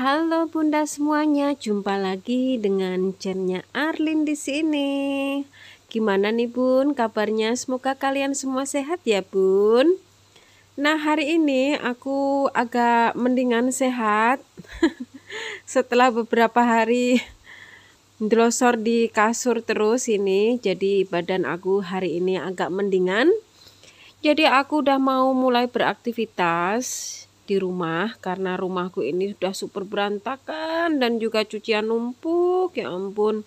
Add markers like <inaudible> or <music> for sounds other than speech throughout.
Halo Bunda semuanya, jumpa lagi dengan jamnya Arlin di sini. Gimana nih Bun kabarnya? Semoga kalian semua sehat ya Bun. Nah, hari ini aku agak mendingan sehat <laughs> setelah beberapa hari Drosor di kasur terus ini. Jadi badan aku hari ini agak mendingan. Jadi aku udah mau mulai beraktivitas di rumah karena rumahku ini sudah super berantakan dan juga cucian numpuk ya ampun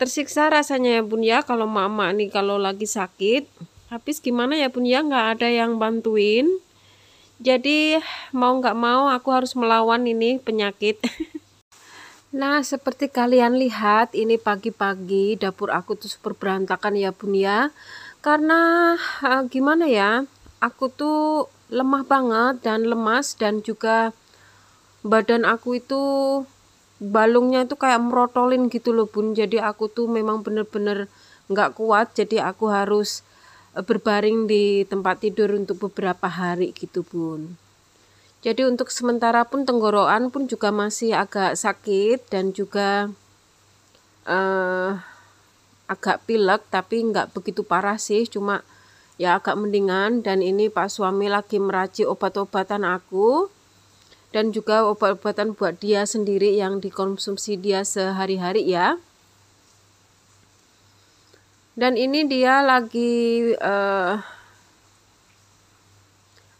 tersiksa rasanya ya bun ya kalau mama nih kalau lagi sakit habis gimana ya bun ya nggak ada yang bantuin jadi mau nggak mau aku harus melawan ini penyakit <laughs> Nah, seperti kalian lihat, ini pagi-pagi dapur aku tuh super berantakan ya, Bun ya. Karena uh, gimana ya? Aku tuh lemah banget dan lemas dan juga badan aku itu balungnya itu kayak merotolin gitu loh bun jadi aku tuh memang bener-bener nggak kuat jadi aku harus eh, berbaring di tempat tidur untuk beberapa hari gitu bun jadi untuk sementara pun tenggorokan pun juga masih agak sakit dan juga uh, agak pilek tapi nggak begitu parah sih cuma ya agak mendingan dan ini pak suami lagi meracik obat-obatan aku dan juga obat-obatan buat dia sendiri yang dikonsumsi dia sehari-hari ya dan ini dia lagi uh,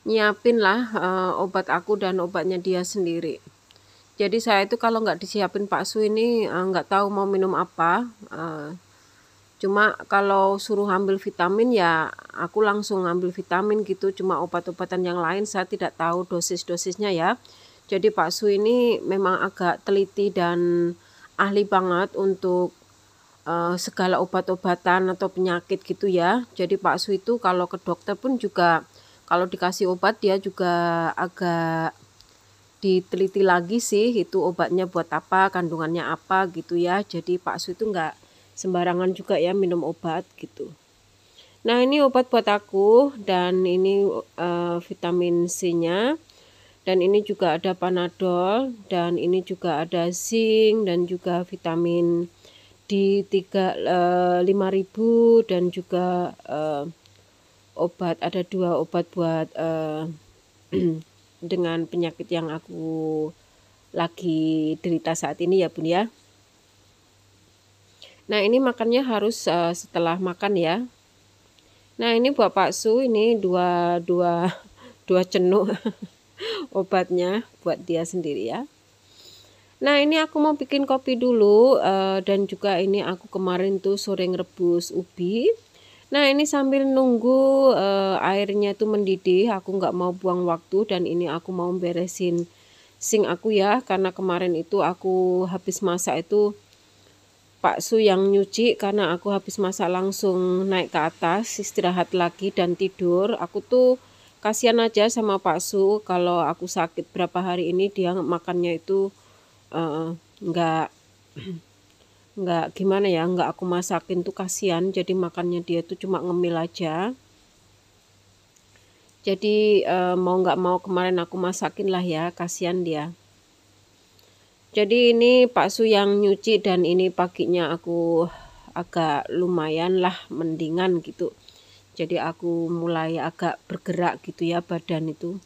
nyiapin lah uh, obat aku dan obatnya dia sendiri jadi saya itu kalau nggak disiapin Pak Su ini uh, nggak tahu mau minum apa uh, cuma kalau suruh ambil vitamin ya aku langsung ambil vitamin gitu cuma obat-obatan yang lain saya tidak tahu dosis-dosisnya ya jadi Pak Su ini memang agak teliti dan ahli banget untuk uh, segala obat-obatan atau penyakit gitu ya jadi Pak Su itu kalau ke dokter pun juga kalau dikasih obat dia juga agak diteliti lagi sih itu obatnya buat apa kandungannya apa gitu ya jadi Pak Su itu enggak sembarangan juga ya minum obat gitu nah ini obat buat aku dan ini uh, vitamin C nya dan ini juga ada panadol dan ini juga ada zinc dan juga vitamin D 3 uh, 5000 dan juga uh, obat ada dua obat buat uh, <clears throat> dengan penyakit yang aku lagi derita saat ini ya Bun ya. Nah ini makannya harus uh, setelah makan ya. Nah ini buat Pak Su ini dua dua <laughs> dua cenuk <laughs> obatnya buat dia sendiri ya. Nah ini aku mau bikin kopi dulu uh, dan juga ini aku kemarin tuh sore ngerebus ubi. Nah ini sambil nunggu uh, airnya tuh mendidih, aku nggak mau buang waktu dan ini aku mau beresin sing aku ya karena kemarin itu aku habis masak itu Pak Su yang nyuci karena aku habis masak langsung naik ke atas istirahat lagi dan tidur aku tuh kasihan aja sama Pak Su kalau aku sakit berapa hari ini dia makannya itu uh, nggak <clears throat> nggak gimana ya nggak aku masakin tuh kasihan jadi makannya dia tuh cuma ngemil aja jadi uh, mau nggak mau kemarin aku masakin lah ya kasihan dia jadi ini Pak Su yang nyuci dan ini paginya aku agak lumayan lah mendingan gitu jadi aku mulai agak bergerak gitu ya badan itu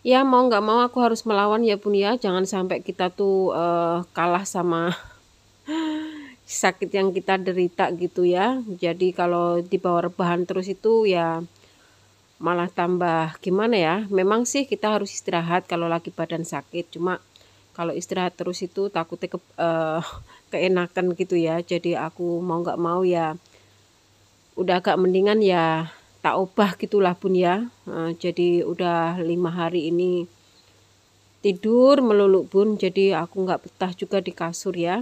ya mau nggak mau aku harus melawan ya pun ya jangan sampai kita tuh uh, kalah sama <laughs> sakit yang kita derita gitu ya jadi kalau dibawa rebahan terus itu ya malah tambah gimana ya memang sih kita harus istirahat kalau lagi badan sakit cuma kalau istirahat terus itu takutnya ke, uh, <laughs> keenakan gitu ya jadi aku mau nggak mau ya udah agak mendingan ya tak ubah gitulah pun ya uh, jadi udah lima hari ini tidur melulu pun, jadi aku nggak betah juga di kasur ya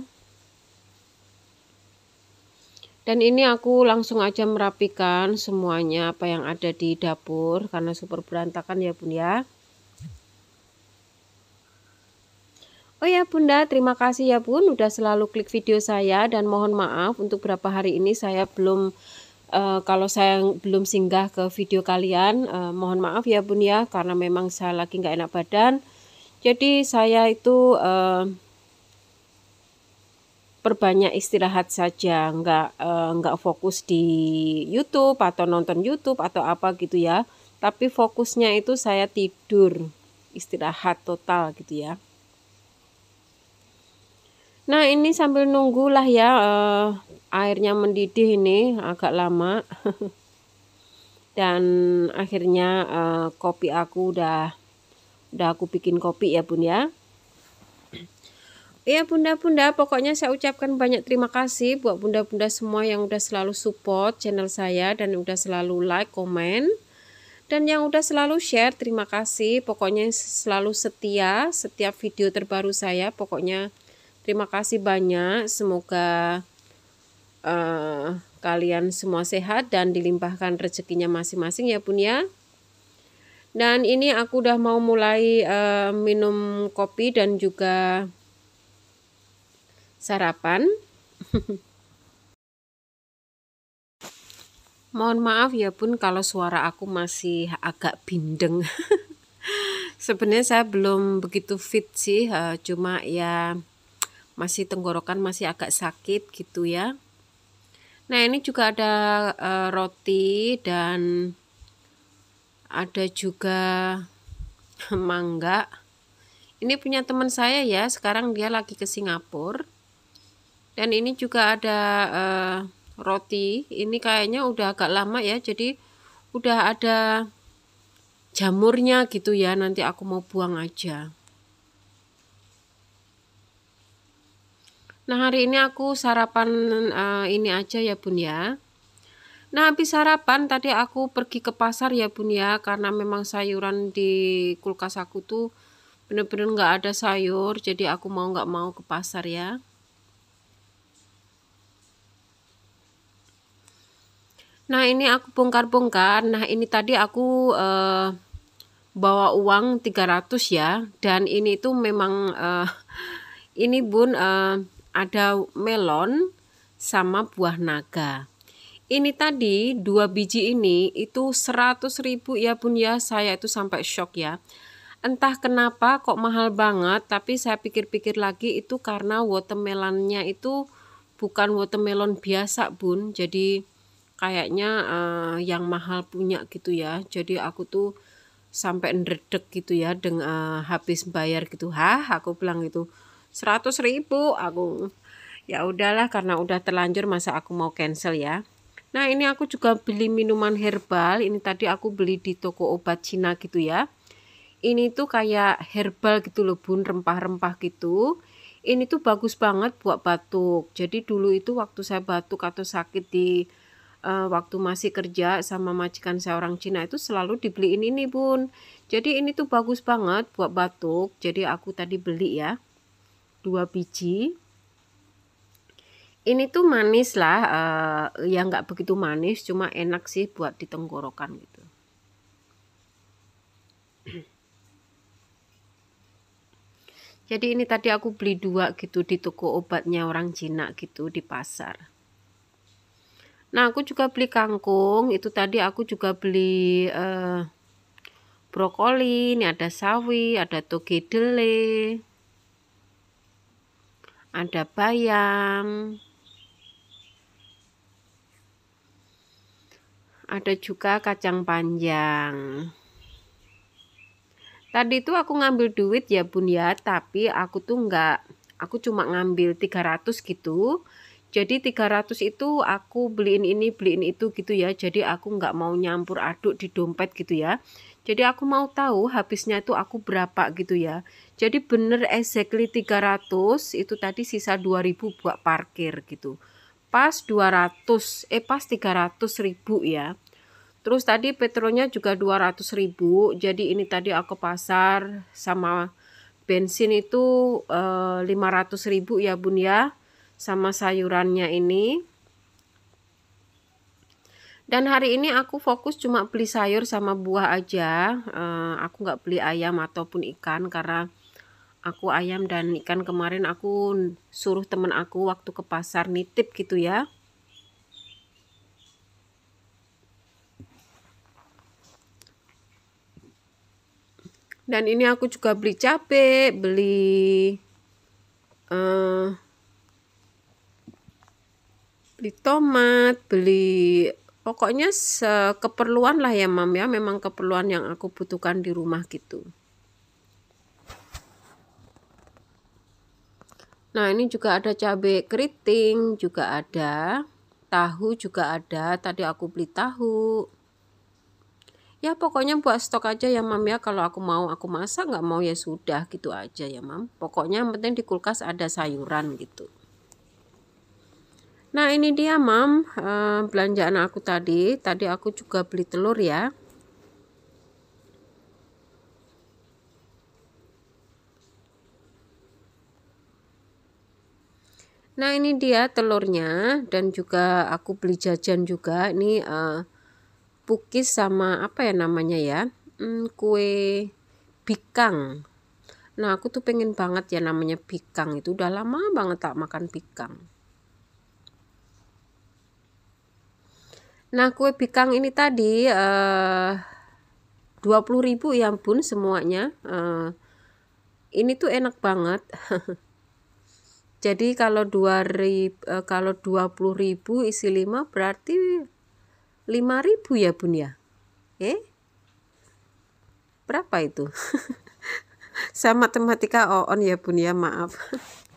dan ini aku langsung aja merapikan semuanya apa yang ada di dapur karena super berantakan ya bun ya Oh ya Bunda, terima kasih ya Bun udah selalu klik video saya dan mohon maaf untuk berapa hari ini saya belum uh, kalau saya belum singgah ke video kalian, uh, mohon maaf ya Bun ya karena memang saya lagi nggak enak badan. Jadi saya itu uh, perbanyak istirahat saja, nggak uh, nggak fokus di YouTube atau nonton YouTube atau apa gitu ya. Tapi fokusnya itu saya tidur, istirahat total gitu ya. Nah, ini sambil nunggu lah ya uh, airnya mendidih ini agak lama. <laughs> Dan akhirnya uh, kopi aku udah udah aku bikin kopi ya, Bun ya. Ya bunda-bunda, pokoknya saya ucapkan banyak terima kasih buat bunda-bunda semua yang udah selalu support channel saya dan udah selalu like, komen. Dan yang udah selalu share, terima kasih. Pokoknya selalu setia, setiap video terbaru saya, pokoknya Terima kasih banyak. Semoga uh, kalian semua sehat dan dilimpahkan rezekinya masing-masing ya Bun ya. Dan ini aku udah mau mulai uh, minum kopi dan juga sarapan. <laughs> Mohon maaf ya pun kalau suara aku masih agak bindeng. <laughs> Sebenarnya saya belum begitu fit sih, eh, cuma ya masih tenggorokan masih agak sakit gitu ya. Nah, ini juga ada e, roti dan ada juga <laughs> mangga. Ini punya teman saya ya, sekarang dia lagi ke Singapura. Dan ini juga ada e, roti. Ini kayaknya udah agak lama ya, jadi udah ada jamurnya gitu ya. Nanti aku mau buang aja. Nah hari ini aku sarapan uh, ini aja ya bun ya. Nah habis sarapan tadi aku pergi ke pasar ya bun ya karena memang sayuran di kulkas aku tuh bener-bener gak ada sayur jadi aku mau gak mau ke pasar ya. Nah ini aku bongkar-bongkar. Nah ini tadi aku uh, bawa uang 300 ya dan ini tuh memang uh, <laughs> ini bun uh, ada melon sama buah naga. Ini tadi dua biji ini itu 100 ribu ya bun ya saya itu sampai shock ya. Entah kenapa kok mahal banget tapi saya pikir-pikir lagi itu karena watermelonnya itu bukan watermelon biasa bun. Jadi kayaknya uh, yang mahal punya gitu ya. Jadi aku tuh sampai ngedek gitu ya dengan uh, eh, habis bayar gitu. Hah aku bilang gitu 100 ribu aku ya udahlah karena udah terlanjur masa aku mau cancel ya nah ini aku juga beli minuman herbal ini tadi aku beli di toko obat Cina gitu ya ini tuh kayak herbal gitu loh bun rempah-rempah gitu ini tuh bagus banget buat batuk jadi dulu itu waktu saya batuk atau sakit di uh, waktu masih kerja sama majikan saya orang Cina itu selalu dibeliin ini bun jadi ini tuh bagus banget buat batuk jadi aku tadi beli ya dua biji ini tuh manis lah uh, ya nggak begitu manis cuma enak sih buat ditenggorokan gitu jadi ini tadi aku beli dua gitu di toko obatnya orang Cina gitu di pasar nah aku juga beli kangkung itu tadi aku juga beli uh, brokoli ini ada sawi ada toge dele ada bayam, ada juga kacang panjang. Tadi itu aku ngambil duit ya bun ya, tapi aku tuh nggak, aku cuma ngambil 300 gitu. Jadi 300 itu aku beliin ini, beliin itu gitu ya. Jadi aku nggak mau nyampur aduk di dompet gitu ya jadi aku mau tahu habisnya itu aku berapa gitu ya jadi bener exactly 300 itu tadi sisa 2000 buat parkir gitu pas 200 eh pas 300 ribu ya terus tadi petrolnya juga 200 ribu jadi ini tadi aku pasar sama bensin itu eh, 500 ribu ya bun ya sama sayurannya ini dan hari ini aku fokus cuma beli sayur sama buah aja. Uh, aku nggak beli ayam ataupun ikan karena aku ayam dan ikan kemarin aku suruh temen aku waktu ke pasar nitip gitu ya. Dan ini aku juga beli cabai, beli uh, beli tomat, beli pokoknya keperluan lah ya mam ya memang keperluan yang aku butuhkan di rumah gitu nah ini juga ada cabai keriting juga ada tahu juga ada tadi aku beli tahu ya pokoknya buat stok aja ya mam ya kalau aku mau aku masak nggak mau ya sudah gitu aja ya mam pokoknya yang penting di kulkas ada sayuran gitu Nah ini dia mam eh, belanjaan aku tadi. Tadi aku juga beli telur ya. Nah ini dia telurnya dan juga aku beli jajan juga. Ini uh, eh, pukis sama apa ya namanya ya hmm, kue bikang. Nah aku tuh pengen banget ya namanya bikang itu udah lama banget tak makan bikang. Nah, kue bikang ini tadi eh uh, 20.000 ya pun semuanya. Uh, ini tuh enak banget. <laughs> Jadi kalau 2000 uh, eh, kalau 20.000 isi 5 berarti 5.000 ya, Bun ya. Eh? Berapa itu? <laughs> Saya matematika on ya, Bun ya, maaf. <laughs>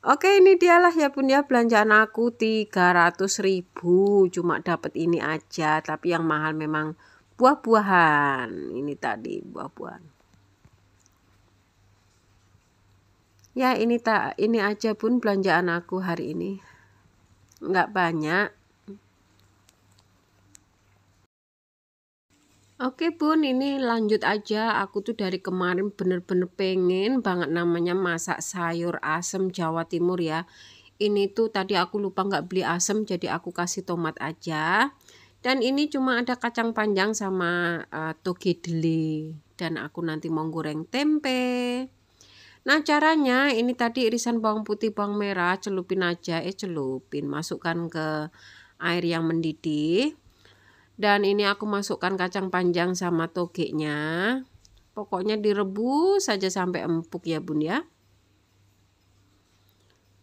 Oke ini dialah ya bun ya belanjaan aku 300 ribu cuma dapat ini aja tapi yang mahal memang buah-buahan ini tadi buah-buahan ya ini tak ini aja pun belanjaan aku hari ini nggak banyak Oke bun, ini lanjut aja. Aku tuh dari kemarin bener-bener pengen banget namanya masak sayur asem Jawa Timur ya. Ini tuh tadi aku lupa nggak beli asem, jadi aku kasih tomat aja. Dan ini cuma ada kacang panjang sama uh, toge deli. Dan aku nanti mau goreng tempe. Nah caranya ini tadi irisan bawang putih, bawang merah, celupin aja. Eh celupin, masukkan ke air yang mendidih dan ini aku masukkan kacang panjang sama toge-nya, pokoknya direbus saja sampai empuk ya bun ya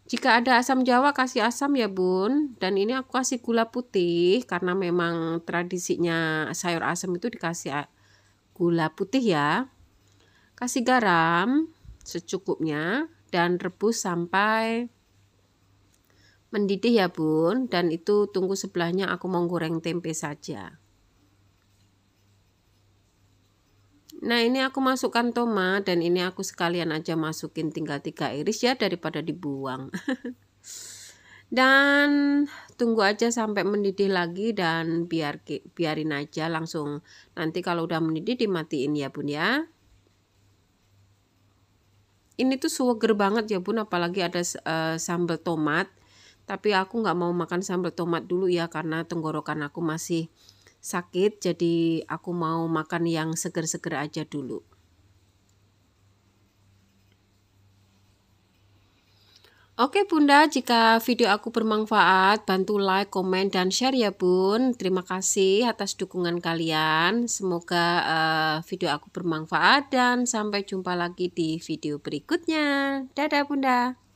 jika ada asam jawa kasih asam ya bun dan ini aku kasih gula putih karena memang tradisinya sayur asam itu dikasih gula putih ya kasih garam secukupnya dan rebus sampai mendidih ya bun dan itu tunggu sebelahnya aku mau goreng tempe saja nah ini aku masukkan tomat dan ini aku sekalian aja masukin tinggal tiga iris ya daripada dibuang <laughs> dan tunggu aja sampai mendidih lagi dan biar biarin aja langsung nanti kalau udah mendidih dimatiin ya bun ya ini tuh suweger banget ya bun apalagi ada uh, sambal tomat tapi aku nggak mau makan sambal tomat dulu ya karena tenggorokan aku masih sakit jadi aku mau makan yang seger-seger aja dulu Oke Bunda, jika video aku bermanfaat, bantu like, komen, dan share ya Bun. Terima kasih atas dukungan kalian. Semoga uh, video aku bermanfaat dan sampai jumpa lagi di video berikutnya. Dadah Bunda.